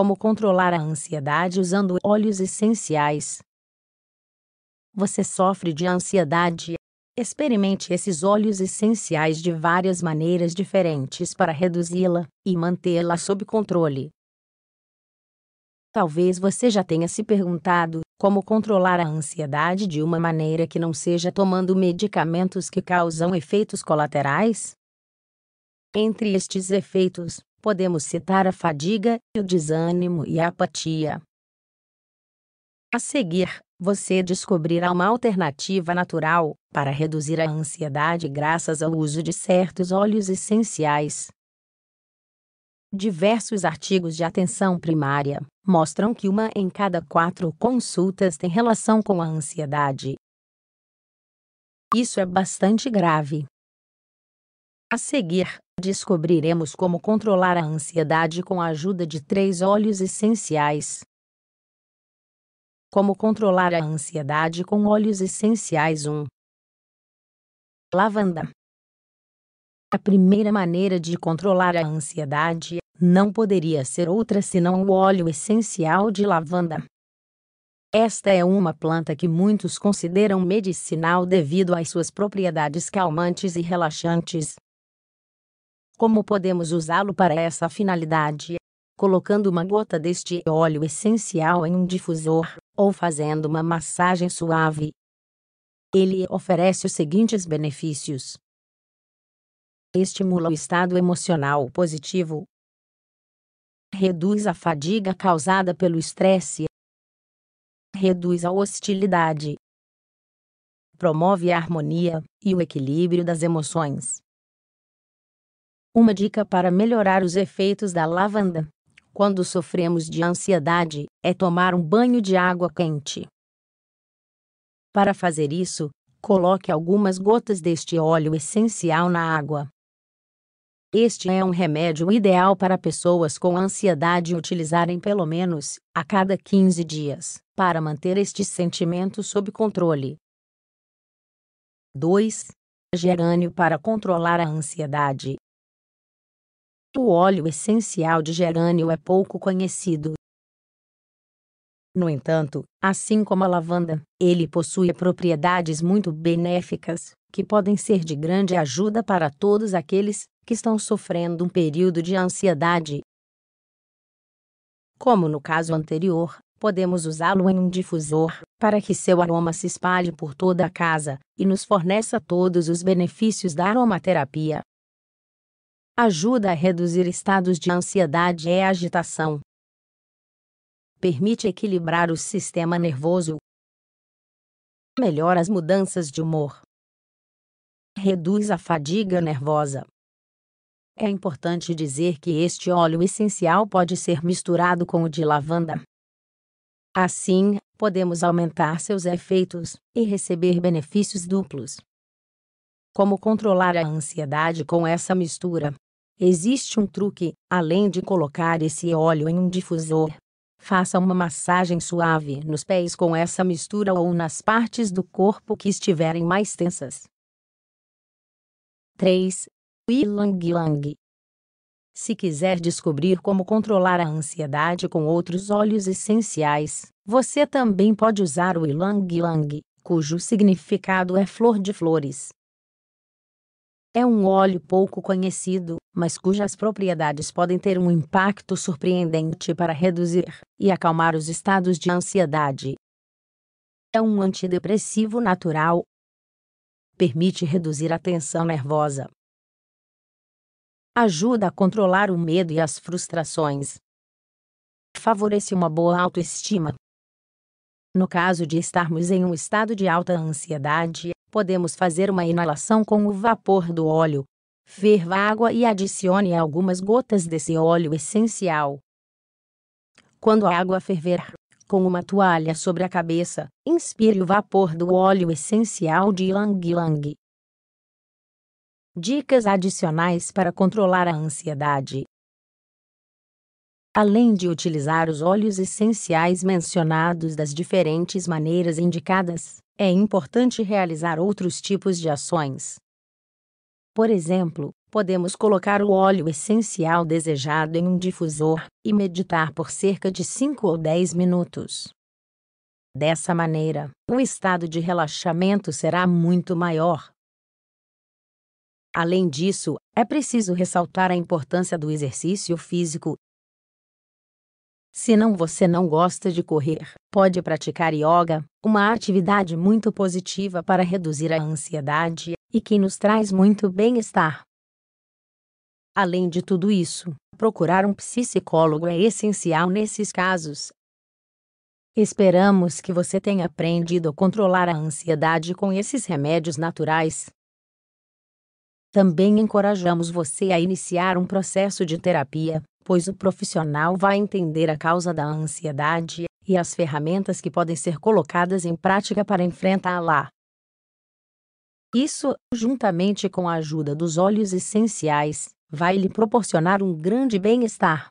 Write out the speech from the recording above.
Como controlar a ansiedade usando óleos essenciais. Você sofre de ansiedade? Experimente esses óleos essenciais de várias maneiras diferentes para reduzi-la e mantê-la sob controle. Talvez você já tenha se perguntado como controlar a ansiedade de uma maneira que não seja tomando medicamentos que causam efeitos colaterais? Entre estes efeitos, Podemos citar a fadiga, o desânimo e a apatia. A seguir, você descobrirá uma alternativa natural para reduzir a ansiedade graças ao uso de certos óleos essenciais. Diversos artigos de atenção primária mostram que uma em cada quatro consultas tem relação com a ansiedade. Isso é bastante grave, a seguir, descobriremos como controlar a ansiedade com a ajuda de três óleos essenciais. Como controlar a ansiedade com óleos essenciais 1. Lavanda. A primeira maneira de controlar a ansiedade não poderia ser outra senão o óleo essencial de lavanda. Esta é uma planta que muitos consideram medicinal devido às suas propriedades calmantes e relaxantes. Como podemos usá-lo para essa finalidade? Colocando uma gota deste óleo essencial em um difusor, ou fazendo uma massagem suave. Ele oferece os seguintes benefícios: estimula o estado emocional positivo, reduz a fadiga causada pelo estresse, reduz a hostilidade, promove a harmonia e o equilíbrio das emoções. Uma dica para melhorar os efeitos da lavanda. Quando sofremos de ansiedade, é tomar um banho de água quente. Para fazer isso, coloque algumas gotas deste óleo essencial na água. Este é um remédio ideal para pessoas com ansiedade utilizarem pelo menos a cada 15 dias, para manter este sentimento sob controle. 2. Gerânio para controlar a ansiedade. O óleo essencial de gerânio é pouco conhecido. No entanto, assim como a lavanda, ele possui propriedades muito benéficas, que podem ser de grande ajuda para todos aqueles que estão sofrendo um período de ansiedade. Como no caso anterior, podemos usá-lo em um difusor, para que seu aroma se espalhe por toda a casa e nos forneça todos os benefícios da aromaterapia ajuda a reduzir estados de ansiedade e agitação. Permite equilibrar o sistema nervoso. Melhora as mudanças de humor. Reduz a fadiga nervosa. É importante dizer que este óleo essencial pode ser misturado com o de lavanda. Assim, podemos aumentar seus efeitos e receber benefícios duplos. Como controlar a ansiedade com essa mistura? Existe um truque, além de colocar esse óleo em um difusor. Faça uma massagem suave nos pés com essa mistura ou nas partes do corpo que estiverem mais tensas. 3. Ylang Ylang Se quiser descobrir como controlar a ansiedade com outros óleos essenciais, você também pode usar o Ylang Ylang, cujo significado é flor de flores. É um óleo pouco conhecido, mas cujas propriedades podem ter um impacto surpreendente para reduzir e acalmar os estados de ansiedade. É um antidepressivo natural. Permite reduzir a tensão nervosa. Ajuda a controlar o medo e as frustrações. Favorece uma boa autoestima. No caso de estarmos em um estado de alta ansiedade, Podemos fazer uma inalação com o vapor do óleo. Ferva água e adicione algumas gotas desse óleo essencial. Quando a água ferver, com uma toalha sobre a cabeça, inspire o vapor do óleo essencial de Ylang Ylang. Dicas adicionais para controlar a ansiedade. Além de utilizar os óleos essenciais mencionados das diferentes maneiras indicadas, é importante realizar outros tipos de ações. Por exemplo, podemos colocar o óleo essencial desejado em um difusor e meditar por cerca de 5 ou 10 minutos. Dessa maneira, o estado de relaxamento será muito maior. Além disso, é preciso ressaltar a importância do exercício físico se não você não gosta de correr, pode praticar yoga, uma atividade muito positiva para reduzir a ansiedade e que nos traz muito bem-estar. Além de tudo isso, procurar um psicólogo é essencial nesses casos. Esperamos que você tenha aprendido a controlar a ansiedade com esses remédios naturais. Também encorajamos você a iniciar um processo de terapia, pois o profissional vai entender a causa da ansiedade e as ferramentas que podem ser colocadas em prática para enfrentá-la. Isso, juntamente com a ajuda dos óleos essenciais, vai lhe proporcionar um grande bem-estar.